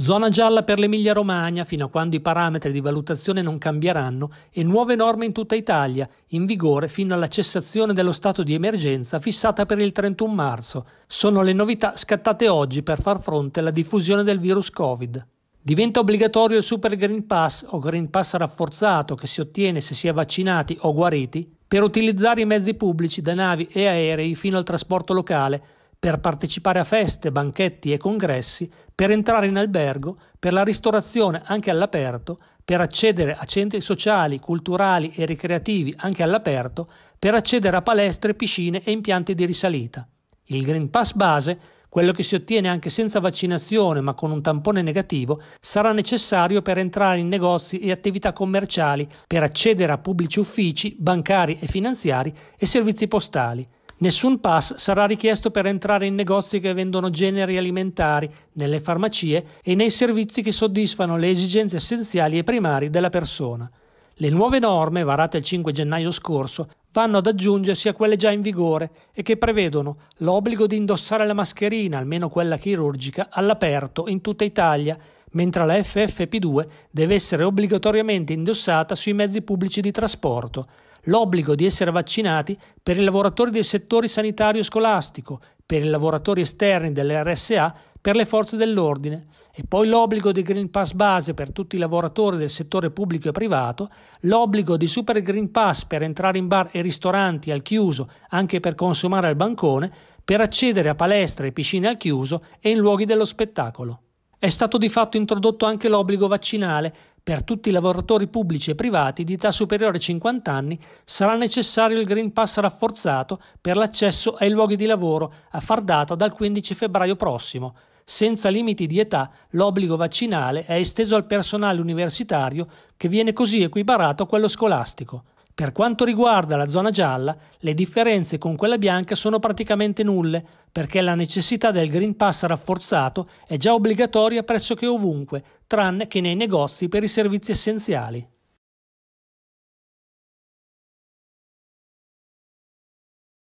Zona gialla per l'Emilia Romagna fino a quando i parametri di valutazione non cambieranno e nuove norme in tutta Italia, in vigore fino alla cessazione dello stato di emergenza fissata per il 31 marzo. Sono le novità scattate oggi per far fronte alla diffusione del virus Covid. Diventa obbligatorio il Super Green Pass o Green Pass rafforzato che si ottiene se si è vaccinati o guariti per utilizzare i mezzi pubblici da navi e aerei fino al trasporto locale per partecipare a feste, banchetti e congressi, per entrare in albergo, per la ristorazione anche all'aperto, per accedere a centri sociali, culturali e ricreativi anche all'aperto, per accedere a palestre, piscine e impianti di risalita. Il Green Pass base, quello che si ottiene anche senza vaccinazione ma con un tampone negativo, sarà necessario per entrare in negozi e attività commerciali, per accedere a pubblici uffici, bancari e finanziari e servizi postali Nessun pass sarà richiesto per entrare in negozi che vendono generi alimentari, nelle farmacie e nei servizi che soddisfano le esigenze essenziali e primarie della persona. Le nuove norme, varate il 5 gennaio scorso, vanno ad aggiungersi a quelle già in vigore e che prevedono l'obbligo di indossare la mascherina, almeno quella chirurgica, all'aperto in tutta Italia, mentre la FFP2 deve essere obbligatoriamente indossata sui mezzi pubblici di trasporto l'obbligo di essere vaccinati per i lavoratori dei settori sanitario e scolastico, per i lavoratori esterni dell'RSA, per le forze dell'ordine e poi l'obbligo di Green Pass base per tutti i lavoratori del settore pubblico e privato, l'obbligo di Super Green Pass per entrare in bar e ristoranti al chiuso anche per consumare al bancone, per accedere a palestre e piscine al chiuso e in luoghi dello spettacolo. È stato di fatto introdotto anche l'obbligo vaccinale per tutti i lavoratori pubblici e privati di età superiore ai 50 anni sarà necessario il Green Pass rafforzato per l'accesso ai luoghi di lavoro a far data dal 15 febbraio prossimo. Senza limiti di età, l'obbligo vaccinale è esteso al personale universitario che viene così equiparato a quello scolastico. Per quanto riguarda la zona gialla, le differenze con quella bianca sono praticamente nulle, perché la necessità del Green Pass rafforzato è già obbligatoria pressoché ovunque, tranne che nei negozi per i servizi essenziali.